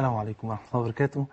السلام عليكم ورحمة الله وبركاته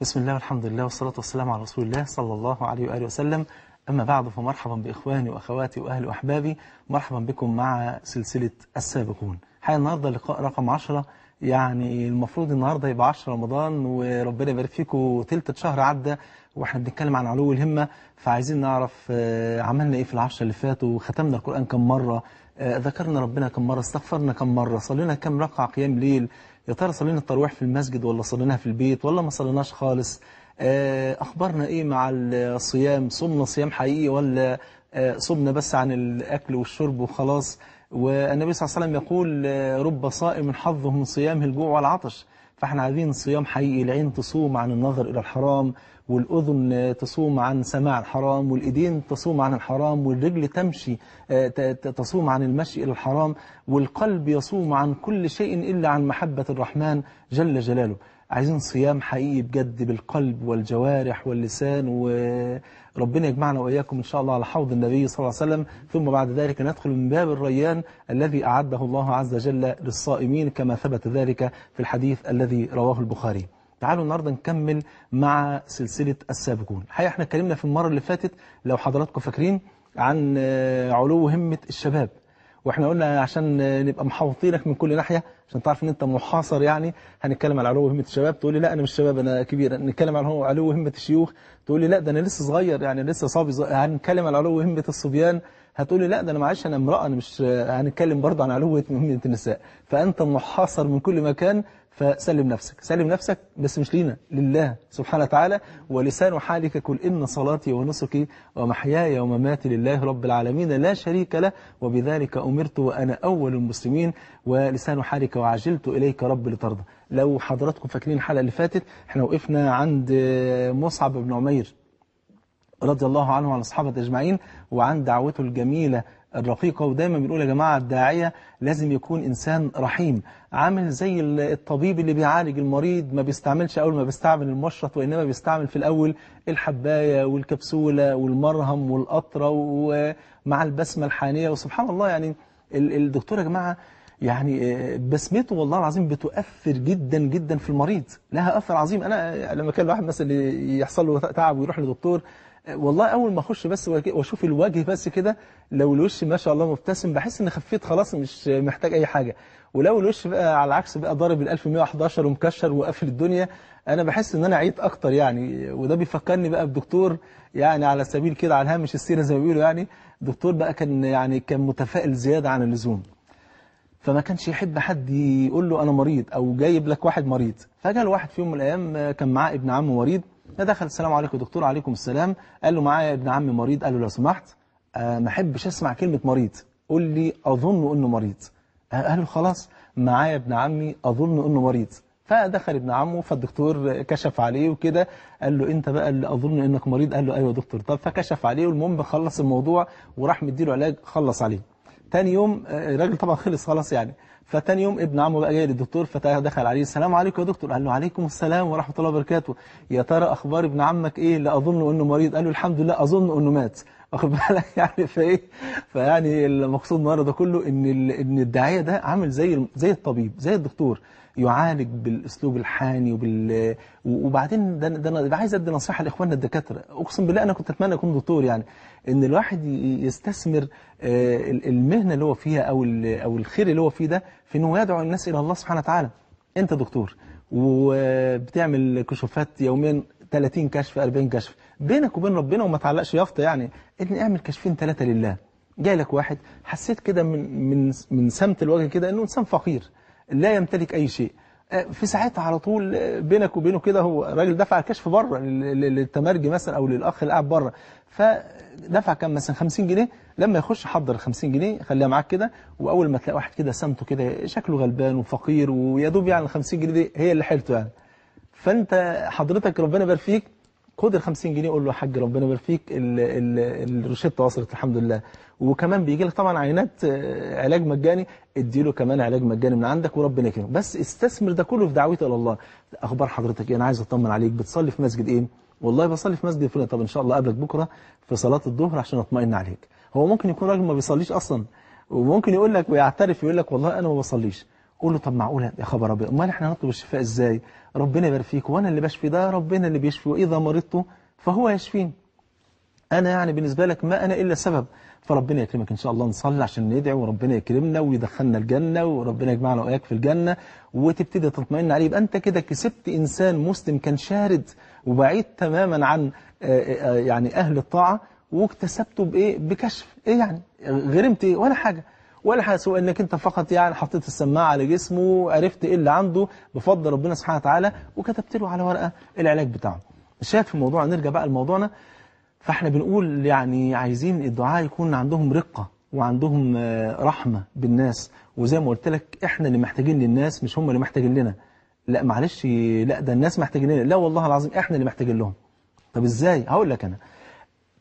بسم الله والحمد لله والصلاة والسلام على رسول الله صلى الله عليه وآله وسلم أما بعد فمرحبا بإخواني وأخواتي وأهلي وأحبابي مرحبا بكم مع سلسلة السابقون حي النهاردة لقاء رقم 10 يعني المفروض النهاردة يبقى 10 رمضان وربنا يبارك فيكم تلت شهر عدى واحنا بنتكلم عن علو الهمة فعايزين نعرف آه، عملنا ايه في العشرة اللي فاتوا ختمنا القرآن كم مرة آه، ذكرنا ربنا كم مرة استغفرنا كم مرة صلينا كم ركعة قيام ليل يا ترى صلينا التراويح في المسجد ولا صليناها في البيت ولا ما صليناش خالص آه، أخبارنا إيه مع الصيام صمنا صيام حقيقي ولا آه، صمنا بس عن الأكل والشرب وخلاص والنبي صلى الله عليه وسلم يقول آه، رب صائم حظه من صيامه الجوع والعطش فاحنا عايزين صيام حقيقي العين تصوم عن النظر إلى الحرام والأذن تصوم عن سماع الحرام والإيدين تصوم عن الحرام والرجل تمشي آه، تصوم عن المشي إلى الحرام والقلب يصوم عن كل شيء إلا عن محبة الرحمن جل جلاله عايزين صيام حقيقي بجد بالقلب والجوارح واللسان وربنا يجمعنا وإياكم إن شاء الله على حوض النبي صلى الله عليه وسلم ثم بعد ذلك ندخل من باب الريان الذي أعده الله عز وجل للصائمين كما ثبت ذلك في الحديث الذي رواه البخاري تعالوا النهاردة نكمل مع سلسلة السابقون الحقيقة احنا اتكلمنا في المرة اللي فاتت لو حضراتكم فاكرين عن آه، علو همة الشباب واحنا قلنا عشان آه، نبقى محوطينك من كل ناحية عشان تعرف ان انت محاصر يعني هنتكلم على علو همة الشباب تقول لي لا انا مش شباب انا كبير نتكلم على علو همة الشيوخ تقول لي لا ده انا لسه صغير يعني لسه صبي هنتكلم على علو همة الصبيان هتقولي لا ده انا معلش انا امراه انا مش هنتكلم برضه عن علو مهمه النساء فانت محاصر من كل مكان فسلم نفسك سلم نفسك بس مش لينا لله سبحانه وتعالى ولسان حالك كل إن صلاتي ونسكي ومحياي ومماتي لله رب العالمين لا شريك له وبذلك أمرت وأنا أول المسلمين ولسان حالك وعجلت إليك رب لترضى لو حضراتكم فاكرين الحلقة اللي فاتت احنا وقفنا عند مصعب بن عمير رضي الله عنه وعن الصحابة أجمعين وعن دعوته الجميلة الرقيقة ودايما بنقول يا جماعة الداعية لازم يكون إنسان رحيم عامل زي الطبيب اللي بيعالج المريض ما بيستعملش أول ما بيستعمل المشرط وإنما بيستعمل في الأول الحباية والكبسولة والمرهم والقطرة ومع البسمة الحانية وسبحان الله يعني الدكتور يا جماعة يعني آه، بسمته والله العظيم بتؤثر جدا جدا في المريض لها أثر عظيم أنا لما كان الواحد مثلا يحصل له تعب ويروح لدكتور والله أول ما أخش بس وأشوف الوجه بس كده لو الوش ما شاء الله مبتسم بحس إن خفيت خلاص مش محتاج أي حاجة ولو الوش بقى على العكس بقى ضارب ال 1111 ومكشر وقافل الدنيا أنا بحس إن أنا عيت أكتر يعني وده بيفكرني بقى بدكتور يعني على سبيل كده على هامش السيرة زي ما بيقولوا يعني دكتور بقى كان يعني كان متفائل زيادة عن اللزوم فما كانش يحب حد يقول له أنا مريض أو جايب لك واحد مريض فجاء الواحد في يوم من الأيام كان معاه ابن عمه مريض فدخل السلام عليكم يا دكتور عليكم السلام قال له معايا ابن عمي مريض قال له لو سمحت آه، ما احبش اسمع كلمة مريض قول لي أظن أنه مريض آه، قال له خلاص معايا ابن عمي أظن أنه مريض فدخل ابن عمه فالدكتور كشف عليه وكده قال له انت بقى اللي اظن انك مريض قال له ايوه يا دكتور طب فكشف عليه والمهم خلص الموضوع وراح مديله علاج خلص عليه تاني يوم آه، الراجل طبعا خلص خلاص يعني فتاني يوم ابن عمه بقى جاي للدكتور فدخل عليه السلام عليكم يا دكتور قال له عليكم السلام ورحمة الله وبركاته يا ترى أخبار ابن عمك إيه لا أظن أنه مريض قال له الحمد لله أظن أنه مات واخد بالك يعني فايه فيعني المقصود النهارده كله ان ان الداعيه ده عامل زي زي الطبيب زي الدكتور يعالج بالاسلوب الحاني وبال وبعدين ده ده انا عايز ادي نصيحه لاخواننا الدكاتره اقسم بالله انا كنت اتمنى اكون دكتور يعني ان الواحد يستثمر آه، المهنه اللي هو فيها او او الخير اللي هو فيه ده في انه يدعو الناس الى الله سبحانه وتعالى انت دكتور وبتعمل كشوفات يوميا 30 كشف 40 كشف بينك وبين ربنا وما تعلقش يافطه يعني ان اعمل كشفين ثلاثه لله جاي لك واحد حسيت كده من من من سمت الوجه كده انه انسان فقير لا يمتلك أي شيء أه، في ساعتها على طول أه، بينك وبينه كده هو الراجل دفع الكشف بره للتمرجي مثلا او للاخ اللي قاعد بره فدفع كم مثلا 50 جنيه لما يخش حضر ال 50 جنيه خليها معاك كده واول ما تلاقي واحد كده سمته كده شكله غلبان وفقير ويا دوب يعني ال 50 جنيه دي هي اللي حيلته يعني فانت حضرتك ربنا يبارك فيك خد ال 50 جنيه قول له يا حاج ربنا يبارك فيك الروشته وصلت الحمد لله وكمان بيجي لك طبعا عينات آه، علاج مجاني ادي له كمان علاج مجاني من عندك وربنا يكرمه بس استثمر ده كله في دعوته الى الله اخبار حضرتك ايه انا عايز اطمن عليك بتصلي في مسجد ايه والله بصلي في مسجد فلان طب ان شاء الله اقابلك بكره في صلاه الظهر عشان اطمئن عليك هو ممكن يكون راجل ما بيصليش اصلا وممكن يقول لك ويعترف يقول لك والله انا ما بصليش قول له طب معقوله يا خبر ابيض امال احنا هنطلب الشفاء ازاي ربنا يبارك فيك وانا اللي بشفي ده ربنا اللي بيشفي واذا مرضت فهو يشفين انا يعني بالنسبه لك ما انا الا سبب فربنا يكرمك ان شاء الله نصلي عشان ندعي وربنا يكرمنا ويدخلنا الجنه وربنا يجمعنا واياك في الجنه وتبتدي تطمئن عليه يبقى انت كده كسبت انسان مسلم كان شارد وبعيد تماما عن آه، آه، آه، يعني اهل الطاعه واكتسبته بايه بكشف ايه يعني غرمت ايه ولا حاجه ولا سوى انك انت فقط يعني حطيت السماعه على جسمه وعرفت ايه اللي عنده بفضل ربنا سبحانه وتعالى وكتبت له على ورقه العلاج بتاعه الشاهد في الموضوع نرجع بقى لموضوعنا فاحنا بنقول يعني عايزين الدعاء يكون عندهم رقه وعندهم آه، رحمه بالناس وزي ما قلت لك احنا اللي محتاجين للناس مش هم اللي محتاجين لنا لا معلش لا ده الناس محتاجين لنا لا والله العظيم احنا اللي محتاجين لهم طب ازاي هقول لك انا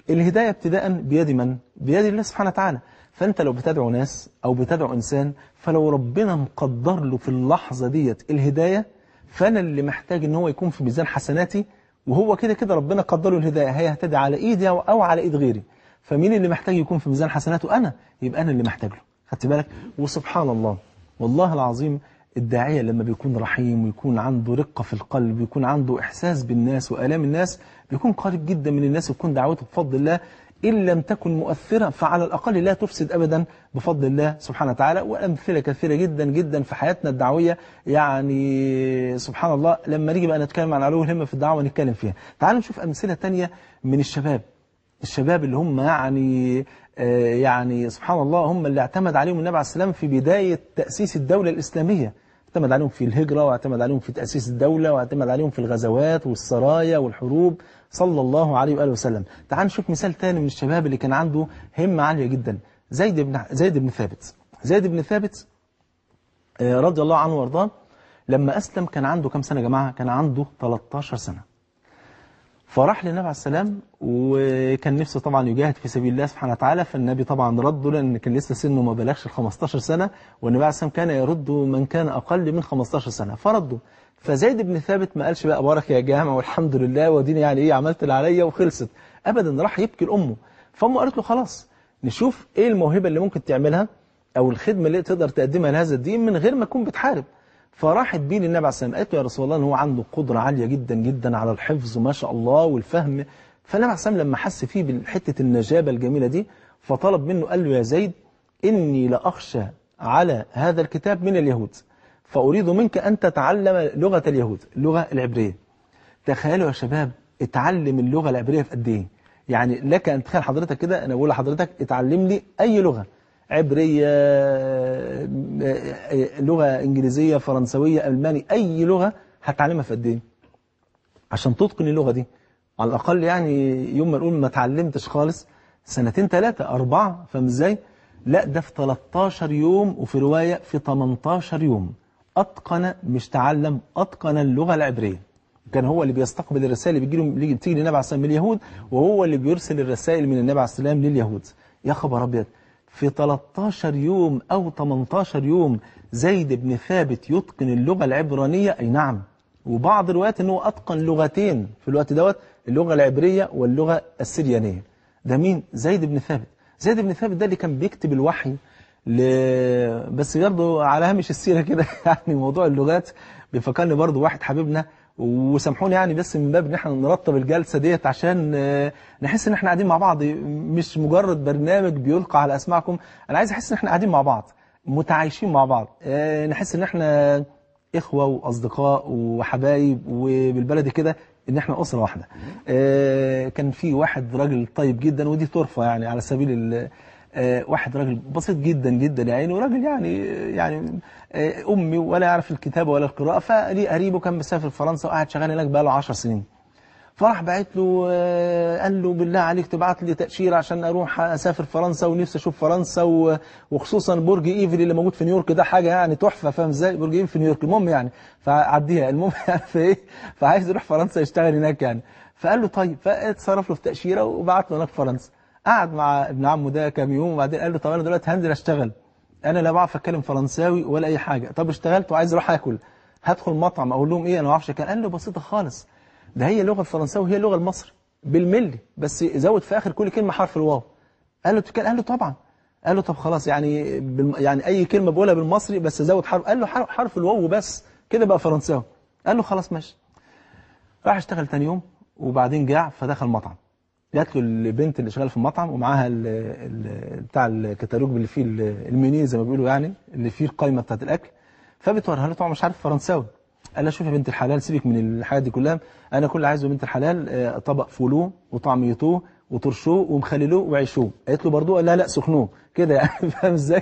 الهداية ابتداء بيد من؟ بيد الله سبحانه وتعالى فأنت لو بتدعو ناس أو بتدعو إنسان فلو ربنا مقدر له في اللحظة ديت الهداية فأنا اللي محتاج إن هو يكون في ميزان حسناتي وهو كده كده ربنا قدر له الهداية هيهتدي على إيدي أو على إيد غيري فمين اللي محتاج يكون في ميزان حسناته أنا يبقى أنا اللي محتاج له خدت بالك وسبحان الله والله العظيم الداعية لما بيكون رحيم ويكون عنده رقة في القلب ويكون عنده إحساس بالناس وآلام الناس بيكون قريب جدا من الناس ويكون دعوته بفضل الله إن لم تكن مؤثرة فعلى الأقل لا تفسد أبدا بفضل الله سبحانه وتعالى وأمثلة كثيرة جدا جدا في حياتنا الدعوية يعني سبحان الله لما نيجي بقى نتكلم عن علو الهمة في الدعوة نتكلم فيها تعالوا نشوف أمثلة تانية من الشباب الشباب اللي هم يعني آه، يعني سبحان الله هم اللي اعتمد عليهم النبي عليه السلام في بداية تأسيس الدولة الإسلامية اعتمد عليهم في الهجرة واعتمد عليهم في تأسيس الدولة واعتمد عليهم في الغزوات والسرايا والحروب صلى الله عليه وآله وسلم تعال نشوف مثال تاني من الشباب اللي كان عنده همة عالية جدا زيد بن, زيد بن ثابت زيد بن ثابت آه، رضي الله عنه وارضاه لما أسلم كان عنده كم سنة يا جماعة كان عنده 13 سنة فراح للنبي عليه السلام وكان نفسه طبعا يجاهد في سبيل الله سبحانه وتعالى فالنبي طبعا رده لأن كان لسه سنه ما بلغش ال 15 سنة والنبي عليه السلام كان يرد من كان أقل من 15 سنة فرده فزيد بن ثابت ما قالش بقى بارك يا جامع والحمد لله وديني يعني إيه عملت اللي عليا وخلصت أبدا راح يبكي لأمه فأمه قالت له خلاص نشوف إيه الموهبة اللي ممكن تعملها أو الخدمة اللي تقدر تقدمها لهذا الدين من غير ما تكون بتحارب فراحت بيه للنبي عليه السلام قالت له يا رسول الله ان هو عنده قدرة عالية جدا جدا على الحفظ ما شاء الله والفهم فالنبي عليه السلام لما حس فيه بحتة النجابة الجميلة دي فطلب منه قال له يا زيد إني لأخشى على هذا الكتاب من اليهود فأريد منك أن تتعلم لغة اليهود اللغة العبرية تخيلوا يا شباب اتعلم اللغة العبرية في قد إيه يعني لك أن تخيل حضرتك كده أنا بقول لحضرتك اتعلم لي أي لغة عبرية لغة إنجليزية فرنسوية ألماني أي لغة هتعلمها في قد إيه عشان تتقن اللغة دي على الأقل يعني يوم ما نقول ما اتعلمتش خالص سنتين ثلاثة أربعة فاهم إزاي لا ده في 13 يوم وفي رواية في 18 يوم أتقن مش تعلم أتقن اللغة العبرية كان هو اللي بيستقبل الرسائل اللي بتجي بتيجي للنبي عليه الصلاه من اليهود وهو اللي بيرسل الرسائل من النبي عليه الصلاه لليهود يا خبر ابيض في 13 يوم أو 18 يوم زيد بن ثابت يتقن اللغة العبرانية أي نعم وبعض الروايات أنه أتقن لغتين في الوقت دوت اللغة العبرية واللغة السريانية ده مين؟ زيد بن ثابت زيد بن ثابت ده اللي كان بيكتب الوحي ل... بس برضه على هامش السيرة كده يعني موضوع اللغات بيفكرني برضه واحد حبيبنا وسامحوني يعني بس من باب ان احنا نرتب الجلسه ديت عشان آه، نحس ان احنا قاعدين مع بعض مش مجرد برنامج بيلقى على اسماعكم انا عايز احس ان احنا قاعدين مع بعض متعايشين مع بعض آه، نحس ان احنا اخوه واصدقاء وحبايب وبالبلدي كده ان احنا اسره واحده آه، كان في واحد راجل طيب جدا ودي طرفه يعني على سبيل آه، واحد راجل بسيط جدا جدا يعني وراجل يعني يعني آه، أمي ولا يعرف الكتابة ولا القراءة فلي قريبه كان مسافر فرنسا وقاعد شغال هناك بقاله 10 سنين فراح بعت له آه، قال له بالله عليك تبعت لي تأشيرة عشان أروح أسافر فرنسا ونفسي أشوف فرنسا وخصوصا برج إيفل اللي موجود في نيويورك ده حاجة يعني تحفة فاهم إزاي برج إيفل في نيويورك المهم يعني فعديها المهم يعني فإيه فعايز يروح فرنسا يشتغل هناك يعني فقال له طيب فاتصرف له في تأشيرة وبعت له هناك فرنسا قعد مع ابن عمه ده كام يوم وبعدين قال له طب انا دلوقتي هنزل اشتغل انا لا بعرف اتكلم فرنساوي ولا اي حاجه طب اشتغلت وعايز اروح اكل هدخل مطعم اقول لهم ايه انا ما اعرفش قال له بسيطه خالص ده هي اللغه الفرنساوي هي اللغه المصري بالملي بس زود في اخر كل كلمه حرف الواو قال له قال له طبعا قال له طب خلاص يعني يعني اي كلمه بقولها بالمصري بس زود حرف قال له حرف, حرف الواو وبس كده بقى فرنساوي قال له خلاص ماشي راح اشتغل تاني يوم وبعدين جاع فدخل مطعم جات له البنت اللي شغاله في المطعم ومعاها الـ الـ بتاع الكتالوج اللي فيه المنيو زي ما بيقولوا يعني اللي فيه القايمه بتاعت الاكل فبتوريها له طبعا مش عارف فرنساوي قال لها شوفي يا بنت الحلال سيبك من الحاجات دي كلها انا كل اللي عايزه يا بنت الحلال آه، طبق فولوه وطعميتوه وطرشوه ومخللوه وعيشوه قالت له برضه قال لها لا سخنوه كده يعني فاهم ازاي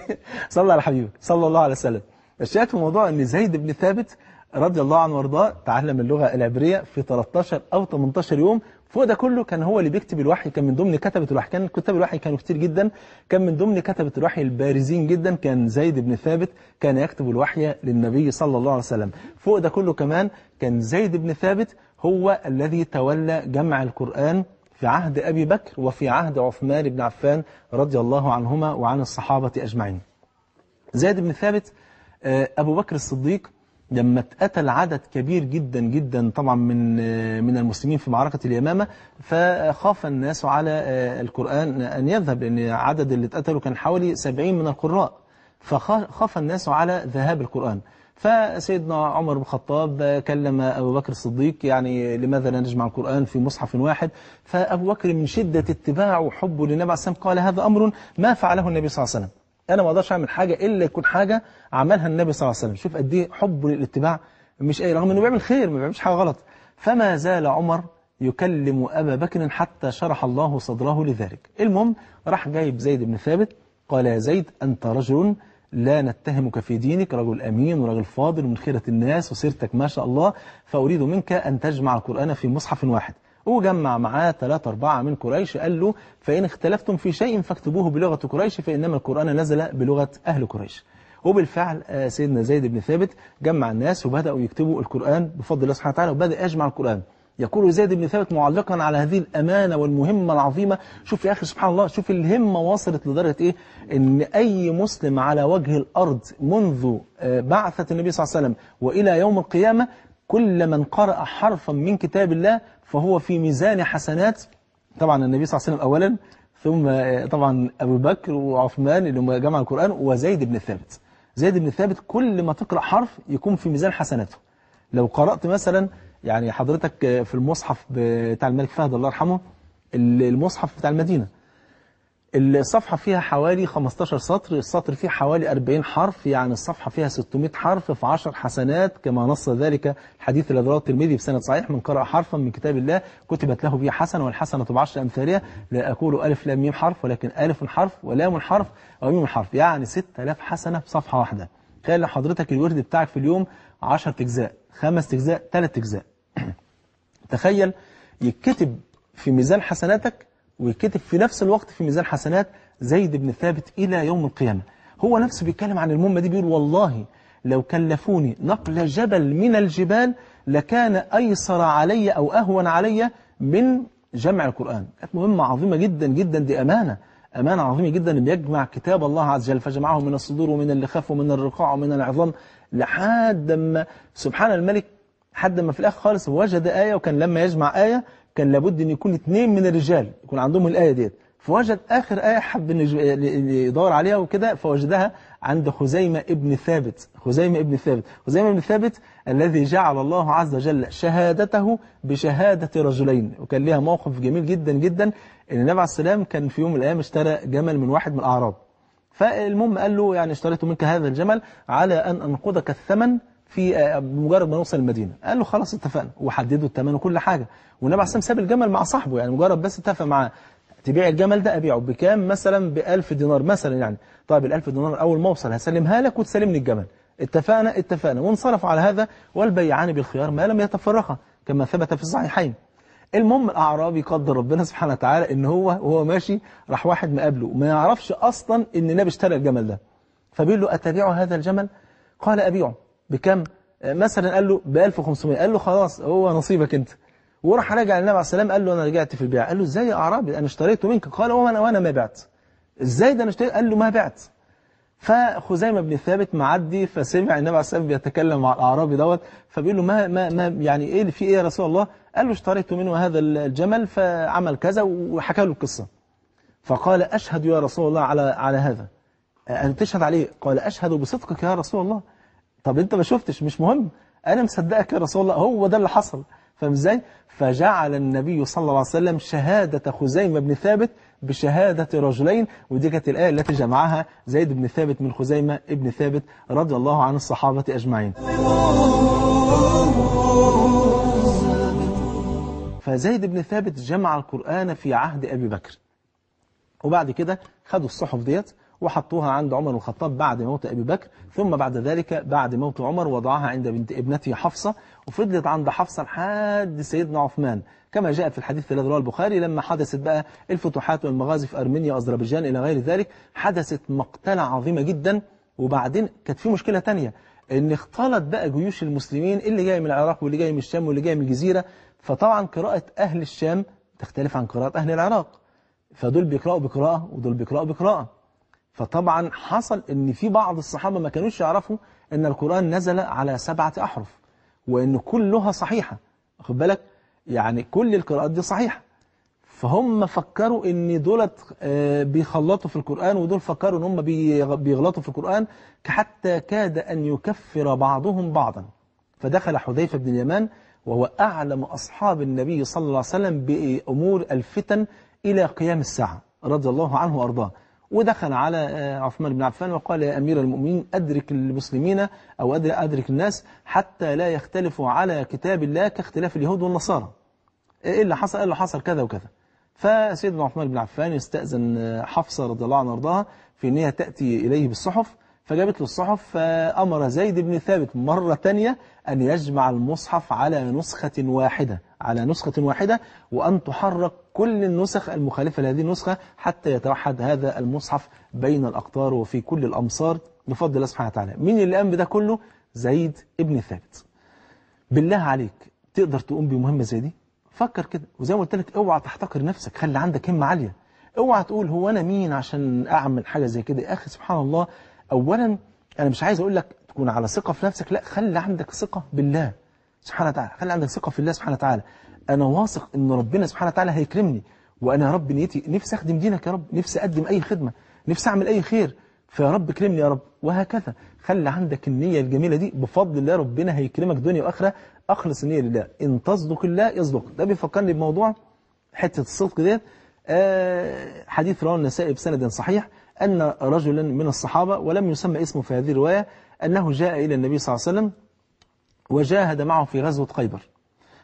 صلى على حبيبك صلى الله عليه وسلم الشاهد في الموضوع ان زيد بن ثابت رضي الله عنه وارضاه تعلم اللغه العبريه في 13 او 18 يوم فوق ده كله كان هو اللي بيكتب الوحي كان من ضمن كتبة الوحي كان كتاب الوحي كانوا كتير جدا كان من ضمن كتبة الوحي البارزين جدا كان زيد بن ثابت كان يكتب الوحي للنبي صلى الله عليه وسلم فوق ده كله كمان كان زيد بن ثابت هو الذي تولى جمع القرآن في عهد أبي بكر وفي عهد عثمان بن عفان رضي الله عنهما وعن الصحابة أجمعين زيد بن ثابت آه، أبو بكر الصديق لما اتقتل عدد كبير جدا جدا طبعا من من المسلمين في معركة اليمامة فخاف الناس على آه، القرآن أن يذهب لأن عدد اللي اتقتلوا كان حوالي 70 من القراء فخاف الناس على ذهاب القرآن فسيدنا عمر بن الخطاب كلم أبو بكر الصديق يعني لماذا لا نجمع القرآن في مصحف واحد فأبو بكر من شدة اتباعه وحبه للنبي عليه الصلاة والسلام قال هذا أمر ما فعله النبي صلى الله عليه وسلم انا ما اقدرش اعمل حاجه الا يكون حاجه عملها النبي صلى الله عليه وسلم شوف قد ايه حبه للاتباع مش اي رغم انه بيعمل خير ما بيعملش حاجه غلط فما زال عمر يكلم ابا بكر حتى شرح الله صدره لذلك المهم راح جايب زيد بن ثابت قال يا زيد انت رجل لا نتهمك في دينك رجل أمين ورجل فاضل ومن خيرة الناس وسيرتك ما شاء الله فأريد منك أن تجمع القرآن في مصحف واحد وجمع معاه ثلاثة أربعة من قريش قال له فإن اختلفتم في شيء فاكتبوه بلغة قريش فإنما القرآن نزل بلغة أهل قريش وبالفعل آه، سيدنا زيد بن ثابت جمع الناس وبدأوا يكتبوا القرآن بفضل الله سبحانه وتعالى وبدأ يجمع القرآن يقول زيد بن ثابت معلقا على هذه الأمانة والمهمة العظيمة شوف يا أخي سبحان الله شوف الهمة وصلت لدرجة إيه إن أي مسلم على وجه الأرض منذ آه، بعثة النبي صلى الله عليه وسلم وإلى يوم القيامة كل من قرأ حرفا من كتاب الله فهو في ميزان حسنات طبعا النبي صلى الله عليه وسلم أولا ثم آه، طبعا أبو بكر وعثمان اللي هم جمع القرآن وزيد بن ثابت زيد بن ثابت كل ما تقرأ حرف يكون في ميزان حسناته لو قرأت مثلا يعني حضرتك آه، في المصحف بتاع الملك فهد الله يرحمه المصحف بتاع المدينة الصفحة فيها حوالي 15 سطر السطر فيه حوالي 40 حرف يعني الصفحة فيها 600 حرف في 10 حسنات كما نص ذلك الحديث الذي رواه الترمذي بسند صحيح من قرأ حرفا من كتاب الله كتبت له به حسنة والحسنة بعشر أمثالها لا أقول ألف لام ميم حرف ولكن ألف حرف ولام حرف وميم حرف يعني 6000 حسنة في صفحة واحدة تخيل حضرتك الورد بتاعك في اليوم 10 أجزاء 5 أجزاء 3 أجزاء تخيل يتكتب في ميزان حسناتك ويكتب في نفس الوقت في ميزان حسنات زيد بن ثابت إلى يوم القيامة هو نفسه بيتكلم عن المهمة دي بيقول والله لو كلفوني نقل جبل من الجبال لكان أيسر علي أو أهون علي من جمع القرآن كانت مهمة عظيمة جدا جدا دي أمانة أمانة عظيمة جدا بيجمع كتاب الله عز وجل فجمعه من الصدور ومن اللخاف ومن الرقاع ومن العظام لحد ما سبحان الملك حد ما في الآخر خالص وجد آية وكان لما يجمع آية كان لابد أن يكون اثنين من الرجال يكون عندهم الآية ديت فوجد آخر آية حب يدور عليها وكده فوجدها عند خزيمة ابن ثابت خزيمة ابن ثابت خزيمة ابن ثابت الذي جعل الله عز وجل شهادته بشهادة رجلين وكان ليها موقف جميل جدا جدا أن النبي عليه السلام كان في يوم من الأيام اشترى جمل من واحد من الأعراب فالمهم قال له يعني اشتريت منك هذا الجمل على أن أنقذك الثمن في آه، مجرد ما نوصل المدينة قال له خلاص اتفقنا وحددوا الثمن وكل حاجة والنبي عليه الصلاة ساب الجمل مع صاحبه يعني مجرد بس اتفق معاه تبيع الجمل ده أبيعه بكام مثلا ب 1000 دينار مثلا يعني طيب ال 1000 دينار أول ما أوصل هسلمها لك وتسلمني الجمل اتفقنا اتفقنا وانصرف على هذا والبيعان بالخيار ما لم يتفرقا كما ثبت في الصحيحين المهم الأعرابي قدر ربنا سبحانه وتعالى ان هو وهو ماشي راح واحد مقابله ما يعرفش أصلا ان النبي اشترى الجمل ده فبيقول له أتبيع هذا الجمل قال أبيعه بكم آه، مثلا قال له ب 1500 قال له خلاص هو نصيبك انت وراح راجع للنبي عليه الصلاه والسلام قال له انا رجعت في البيع قال له ازاي يا اعرابي انا اشتريته منك قال وانا وانا ما بعت ازاي ده انا اشتريت قال له ما بعت فخزيمه بن ثابت معدي فسمع النبي عليه الصلاه والسلام بيتكلم مع الاعرابي دوت فبيقول له ما ما ما يعني ايه في ايه يا رسول الله قال له اشتريت منه هذا الجمل فعمل كذا وحكى له القصه فقال اشهد يا رسول الله على على هذا آه، ان تشهد عليه قال اشهد بصدقك يا رسول الله طب انت ما شفتش مش مهم انا مصدقك يا رسول الله هو ده اللي حصل فاهم ازاي فجعل النبي صلى الله عليه وسلم شهادة خزيمة بن ثابت بشهادة رجلين ودي كانت الآية التي جمعها زيد بن ثابت من خزيمة ابن ثابت رضي الله عن الصحابة أجمعين فزيد بن ثابت جمع القرآن في عهد أبي بكر وبعد كده خدوا الصحف ديت وحطوها عند عمر الخطاب بعد موت أبي بكر ثم بعد ذلك بعد موت عمر وضعها عند بنت ابنته حفصة وفضلت عند حفصة لحد سيدنا عثمان كما جاء في الحديث الذي رواه البخاري لما حدثت بقى الفتوحات والمغازي في أرمينيا وأذربيجان إلى غير ذلك حدثت مقتلة عظيمة جدا وبعدين كانت في مشكلة تانية ان اختلط بقى جيوش المسلمين اللي جاي من العراق واللي جاي من الشام واللي جاي من الجزيرة فطبعا قراءة أهل الشام تختلف عن قراءة أهل العراق فدول بيقرأوا بقراءة ودول بيقرأوا بقراءة فطبعا حصل ان في بعض الصحابة ما كانوش يعرفوا ان القرآن نزل على سبعة احرف وان كلها صحيحة واخد بالك يعني كل القراءات دي صحيحة فهم فكروا ان دولت آه، بيخلطوا في القرآن ودول فكروا ان هم بيغلطوا في القرآن حتى كاد ان يكفر بعضهم بعضا فدخل حذيفة بن اليمان وهو أعلم أصحاب النبي صلى الله عليه وسلم بأمور الفتن إلى قيام الساعة رضي الله عنه وأرضاه ودخل على آه، عثمان بن عفان وقال يا أمير المؤمنين أدرك المسلمين أو أدرك الناس حتى لا يختلفوا على كتاب الله كاختلاف اليهود والنصارى إيه, إيه اللي حصل قال إيه له حصل كذا وكذا فسيدنا عثمان بن عفان يستأذن آه، حفصة رضي الله عنها وارضاها في أنها تأتي إليه بالصحف فجابت للصحف فأمر زيد بن ثابت مرة تانية أن يجمع المصحف على نسخة واحدة على نسخة واحدة وأن تحرك كل النسخ المخالفة لهذه النسخة حتى يتوحد هذا المصحف بين الأقطار وفي كل الأمصار بفضل الله سبحانه وتعالى مين اللي قام بده كله؟ زيد بن ثابت بالله عليك تقدر تقوم بمهمة زي دي؟ فكر كده وزي ما قلت لك اوعى تحتقر نفسك خلي عندك همة عالية اوعى تقول هو أنا مين عشان أعمل حاجة زي كده يا أخي سبحان الله أولا أنا مش عايز أقول لك تكون على ثقة في نفسك لا خلي عندك ثقة بالله سبحانه وتعالى خلي عندك ثقة في الله سبحانه وتعالى أنا واثق إن ربنا سبحانه وتعالى هيكرمني وأنا يا رب نيتي نفسي أخدم دينك يا رب نفسي أقدم أي خدمة نفسي أعمل أي خير فيا رب كرمني يا رب وهكذا خلي عندك النية الجميلة دي بفضل الله ربنا هيكرمك دنيا وآخرة أخلص النية لله إن تصدق الله يصدق ده بيفكرني بموضوع حتة الصدق ديت آه حديث رواه النسائي بسند صحيح أن رجلا من الصحابة ولم يسمى اسمه في هذه الرواية أنه جاء إلى النبي صلى الله عليه وسلم وجاهد معه في غزوة خيبر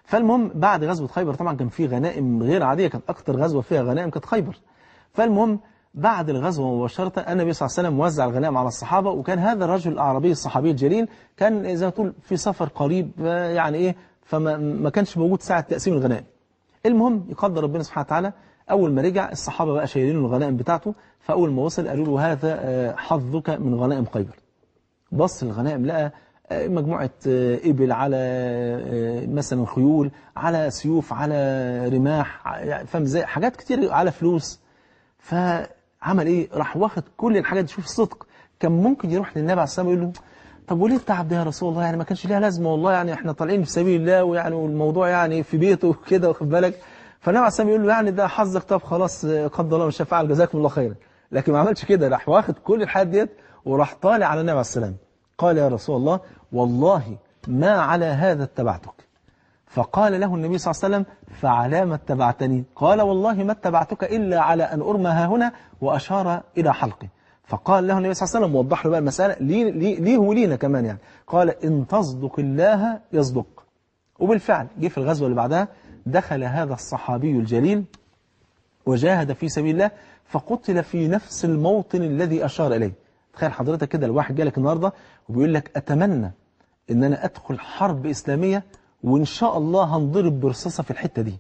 فالمهم بعد غزوة خيبر طبعا كان في غنائم غير عادية كانت أكثر غزوة فيها غنائم كانت خيبر فالمهم بعد الغزوة مباشرة النبي صلى الله عليه وسلم وزع الغنائم على الصحابة وكان هذا الرجل الأعرابي الصحابي الجليل كان زي ما تقول في سفر قريب آه، يعني إيه فما ما كانش موجود ساعة تقسيم الغنائم المهم يقدر ربنا سبحانه وتعالى أول ما رجع الصحابة بقى شايلين الغنائم بتاعته فأول ما وصل قالوا له هذا آه، حظك من غنائم خيبر بص الغنائم لقى آه، مجموعة آه، إبل على مثلا خيول على سيوف على رماح فاهم ازاي حاجات كتير على فلوس فعمل إيه راح واخد كل الحاجات شوف الصدق كان ممكن يروح للنبي عليه والسلام يقول له طب وليه التعب ده يا رسول الله يعني ما كانش ليها لازمة والله يعني احنا طالعين في سبيل الله ويعني والموضوع يعني في بيته وكده واخد بالك فالنبي عليه بيقول له يعني ده حظك طب خلاص قدر الله مش فعل جزاكم الله خيرا لكن ما عملش كده راح واخد كل الحاجات ديت وراح طالع على النبي عليه السلام قال يا رسول الله والله ما على هذا اتبعتك فقال له النبي صلى الله عليه وسلم فعلى ما اتبعتني قال والله ما اتبعتك إلا على أن أرمى ها هنا وأشار إلى حلقي فقال له النبي صلى الله عليه وسلم وضح له بقى المسألة ليه, ليه, ليه ولينا كمان يعني قال إن تصدق الله يصدق وبالفعل جه في الغزوة اللي بعدها دخل هذا الصحابي الجليل وجاهد في سبيل الله فقتل في نفس الموطن الذي أشار إليه تخيل حضرتك كده الواحد جالك النهاردة وبيقول لك أتمنى أن أنا أدخل حرب إسلامية وإن شاء الله هنضرب برصاصة في الحتة دي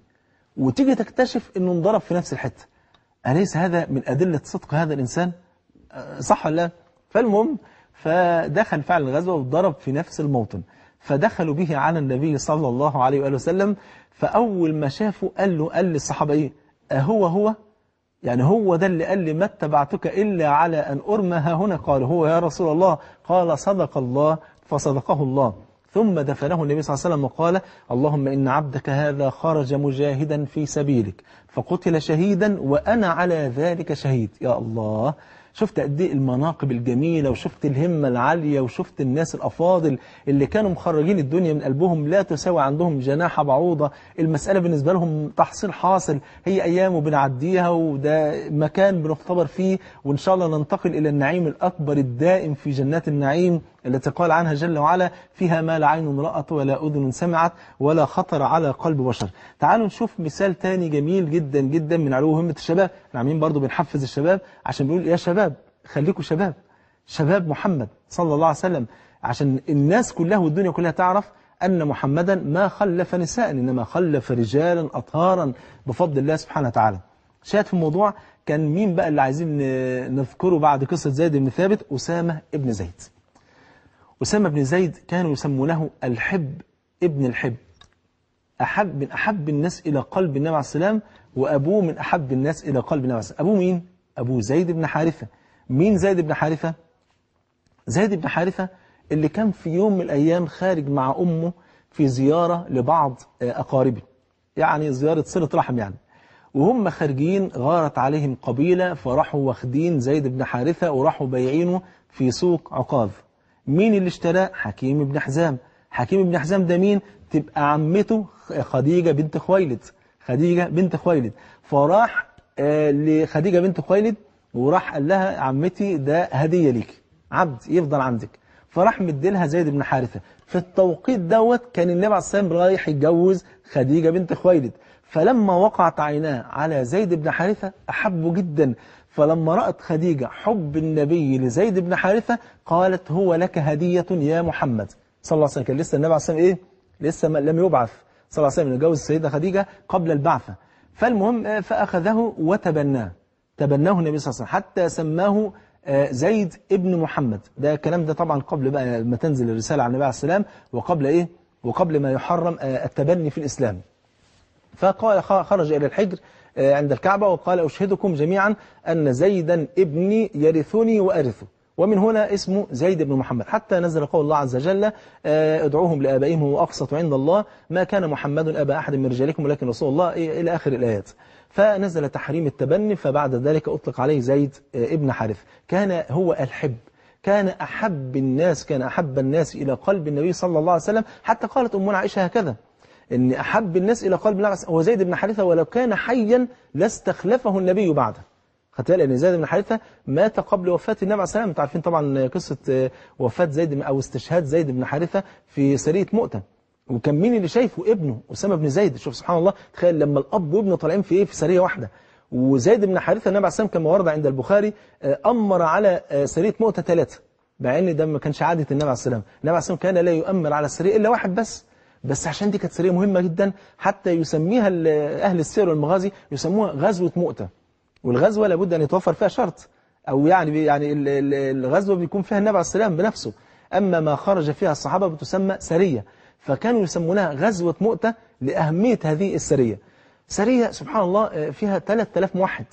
وتيجي تكتشف أنه انضرب في نفس الحتة أليس هذا من أدلة صدق هذا الإنسان آه، صح ولا فالمهم فدخل فعل الغزوة وضرب في نفس الموطن فدخلوا به على النبي صلى الله عليه وآله وسلم فأول ما شافوا قال له قال للصحابة إيه أهو هو يعني هو ده اللي قال لي ما اتبعتك إلا على أن أرمى هنا قال هو يا رسول الله قال صدق الله فصدقه الله ثم دفنه النبي صلى الله عليه وسلم وقال اللهم إن عبدك هذا خرج مجاهدا في سبيلك فقتل شهيدا وأنا على ذلك شهيد يا الله شفت قد ايه المناقب الجميله وشفت الهمه العاليه وشفت الناس الافاضل اللي كانوا مخرجين الدنيا من قلبهم لا تساوي عندهم جناح بعوضه المساله بالنسبه لهم تحصيل حاصل هي ايام وبنعديها وده مكان بنختبر فيه وان شاء الله ننتقل الى النعيم الاكبر الدائم في جنات النعيم التي قال عنها جل وعلا فيها ما لا عين رأت ولا أذن سمعت ولا خطر على قلب بشر تعالوا نشوف مثال تاني جميل جدا جدا من علو همة الشباب احنا عاملين برضو بنحفز الشباب عشان بيقول يا شباب خليكوا شباب شباب محمد صلى الله عليه وسلم عشان الناس كلها والدنيا كلها تعرف أن محمدا ما خلف نساء إنما خلف رجالا أطهارا بفضل الله سبحانه وتعالى شاهد في الموضوع كان مين بقى اللي عايزين نذكره بعد قصة زيد بن ثابت أسامة ابن زيد أسامة بن زيد كانوا يسمونه الحب ابن الحب أحب من أحب الناس إلى قلب النبي عليه السلام وأبوه من أحب الناس إلى قلب النبي عليه السلام أبوه مين؟ أبوه زيد بن حارثة مين زيد بن حارثة؟ زيد بن حارثة اللي كان في يوم من الأيام خارج مع أمه في زيارة لبعض آه، أقاربه يعني زيارة صلة رحم يعني وهم خارجين غارت عليهم قبيلة فراحوا واخدين زيد بن حارثة وراحوا بايعينه في سوق عقاذ مين اللي اشتراه حكيم بن حزام حكيم بن حزام ده مين تبقى عمته خديجة بنت خويلد خديجة بنت خويلد فراح آه لخديجة بنت خويلد وراح قال لها عمتي ده هدية ليك عبد يفضل عندك فراح مديلها زيد بن حارثة في التوقيت دوت كان النبي عليه الصلاة والسلام رايح يتجوز خديجة بنت خويلد فلما وقعت عيناه على زيد بن حارثة أحبه جدا فلما رأت خديجة حب النبي لزيد بن حارثة قالت هو لك هدية يا محمد صلى الله عليه وسلم كان لسه النبي عليه الصلاة والسلام إيه؟ لسه لم يبعث صلى الله عليه وسلم يتجوز السيدة خديجة قبل البعثة فالمهم آه، فأخذه وتبناه تبناه النبي صلى الله عليه وسلم حتى سماه آه، زيد ابن محمد ده الكلام ده طبعا قبل بقى ما تنزل الرسالة على النبي عليه السلام وقبل إيه وقبل ما يحرم آه، التبني في الإسلام فقال خرج إلى الحجر آه، عند الكعبة وقال أشهدكم جميعا أن زيدا ابني يرثني وأرثه ومن هنا اسمه زيد بن محمد حتى نزل قول الله عز وجل آه، ادعوهم لآبائهم وأقصط عند الله ما كان محمد أبا أحد من رجالكم ولكن رسول الله إلى آخر الآيات فنزل تحريم التبني فبعد ذلك أطلق عليه زيد آه، ابن حارث كان هو الحب كان أحب الناس كان أحب الناس إلى قلب النبي صلى الله عليه وسلم حتى قالت أمنا عائشة هكذا أن أحب الناس إلى قلب الله هو زيد بن حارثة ولو كان حيا لاستخلفه النبي بعده خدت بالك ان زيد بن حارثة مات قبل وفاة النبي عليه السلام أنتوا عارفين طبعا قصة آه، وفاة زيد أو استشهاد زيد بن حارثة في سرية مؤته وكان مين اللي شايفه ابنه أسامة بن زيد شوف سبحان الله تخيل لما الأب وابنه طالعين في إيه في سرية واحدة وزيد بن حارثة النبي عليه السلام كما ورد عند البخاري آه، أمر على آه، سرية مؤتة ثلاثة مع ان ده ما كانش عادة النبي عليه السلام النبي عليه السلام كان لا يؤمر على السرية إلا واحد بس بس عشان دي كانت سرية مهمة جدا حتى يسميها أهل السير والمغازي يسموها غزوة مؤتة والغزوة لابد أن يتوفر فيها شرط أو يعني يعني الغزوة بيكون فيها النبي عليه السلام بنفسه أما ما خرج فيها الصحابة بتسمى سرية فكانوا يسمونها غزوة مؤتة لأهمية هذه السرية سرية سبحان الله آه، فيها 3000 موحد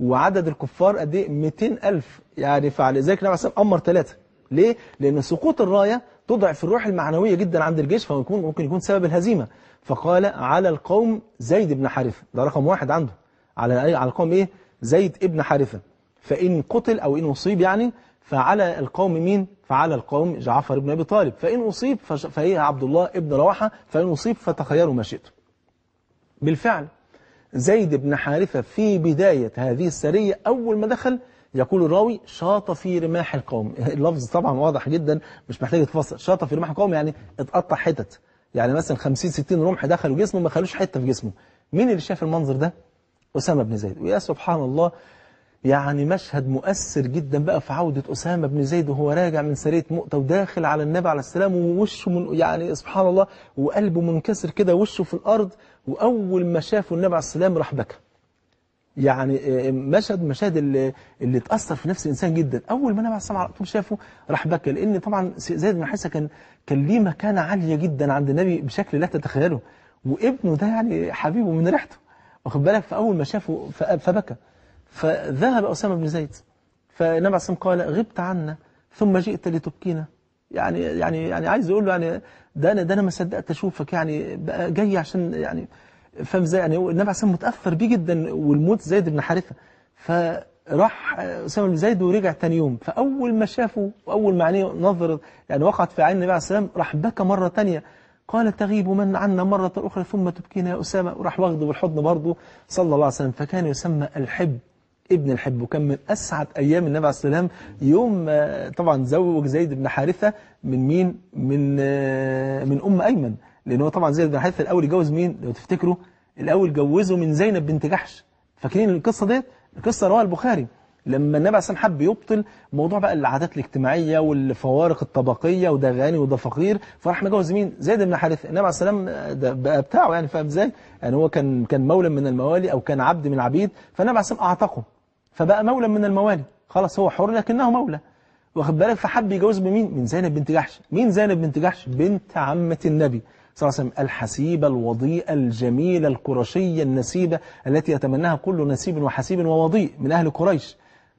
وعدد الكفار قد ايه 200000 يعني فعلى ذلك النبي عليه والسلام أمر ثلاثة ليه؟ لأن سقوط الراية تضعف الروح المعنوية جدا عند الجيش فممكن يكون سبب الهزيمة فقال على القوم زيد بن حارثة ده رقم واحد عنده على على القوم إيه زيد ابن حارثة فإن قتل أو إن أصيب يعني فعلى القوم مين فعلى القوم جعفر بن أبي طالب فإن أصيب فهي عبد الله ابن رواحة فإن أصيب فتخيروا ما شئتم بالفعل زيد بن حارثة في بداية هذه السرية أول ما دخل يقول الراوي شاط في رماح القوم اللفظ طبعا واضح جدا مش محتاج تفصل شاط في رماح القوم يعني اتقطع حتت يعني مثلا 50 60 رمح دخلوا جسمه ما خلوش حته في جسمه مين اللي شاف المنظر ده اسامه بن زيد ويا سبحان الله يعني مشهد مؤثر جدا بقى في عودة أسامة بن زيد وهو راجع من سرية مؤتة وداخل على النبي عليه السلام ووشه من يعني سبحان الله وقلبه منكسر كده وشه في الأرض وأول ما شافه النبي عليه السلام راح بكى يعني آه، مشهد مشاهد اللي, اللي تأثر في نفس الإنسان جدا أول ما النبي عليه على طول شافه راح بكى لأن طبعا زيد بن حارثة كان كان ليه مكانة عالية جدا عند النبي بشكل لا تتخيله وابنه ده يعني حبيبه من ريحته واخد بالك فأول ما شافه فبكى فذهب أسامة بن زيد فالنبي عليه الصلاة قال غبت عنا ثم جئت لتبكينا يعني يعني يعني عايز اقول له يعني ده أنا ده أنا ما صدقت أشوفك يعني بقى جاي عشان يعني فاهم ازاي يعني النبي عليه الصلاه متاثر بيه جدا والموت زيد بن حارثه فراح اسامه آه، بن زيد ورجع ثاني يوم فاول ما شافه واول ما عينيه نظر يعني وقعت في عين النبي عليه الصلاه راح بكى مره ثانيه قال تغيب من عنا مرة أخرى ثم تبكينا يا أسامة وراح واخده بالحضن برضه صلى الله عليه وسلم فكان يسمى الحب ابن الحب وكان من أسعد أيام النبي عليه السلام يوم آه، طبعا زوج زيد بن حارثة من مين من آه، من أم أيمن لأن هو طبعا زيد بن حارثة الأول يجوز مين لو تفتكروا الأول جوزه من زينب بنت جحش فاكرين القصة ديت القصة رواها البخاري لما النبي عليه حب يبطل موضوع بقى العادات الاجتماعية والفوارق الطبقية وده غني وده فقير فراح مجوز مين زيد بن حارثة النبي عليه السلام ده بقى بتاعه يعني فاهم ازاي يعني هو كان كان مولى من الموالي أو كان عبد من العبيد فالنبي عليه أعتقه فبقى مولى من الموالي خلاص هو حر لكنه مولى واخد بالك فحب يجوز بمين من زينب بنت جحش مين زينب بنت جحش بنت عمة النبي صلى الله عليه وسلم الحسيبة الوضيئة الجميلة القرشية النسيبة التي يتمناها كل نسيب وحسيب ووضيء من أهل قريش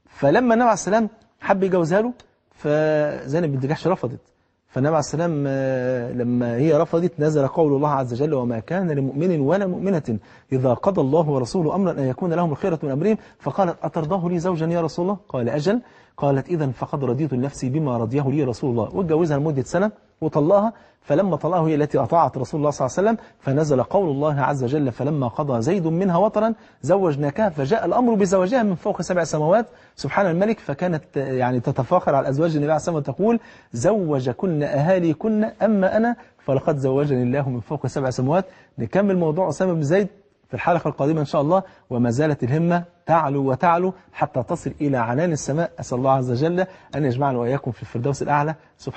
فلما النبي عليه السلام حب يجوزها له فزينب بنت جحش رفضت فالنبي عليه السلام آه، لما هي رفضت نزل قول الله عز وجل وما كان لمؤمن ولا مؤمنة إذا قضى الله ورسوله أمرا أن يكون لهم الخيرة من أمرهم فقالت أترضاه لي زوجا يا رسول الله قال أجل قالت إذا فقد رضيت نفسي بما رضيه لي رسول الله واتجوزها لمدة سنة وطلقها فلما طلقها هي التي أطاعت رسول الله صلى الله عليه وسلم فنزل قول الله عز وجل فلما قضى زيد منها وطرا زوجناكها فجاء الأمر بزواجها من فوق سبع سماوات سبحان الملك فكانت يعني تتفاخر على أزواج النبي عليه الصلاة والسلام وتقول أهالي أهاليكن أما أنا فلقد زوجني الله من فوق سبع سماوات نكمل موضوع أسامة بن زيد في الحلقة القادمة إن شاء الله وما زالت الهمة تعلو وتعلو حتى تصل إلى عنان السماء أسأل الله عز وجل أن يجمعنا وإياكم في الفردوس الأعلى سبحانه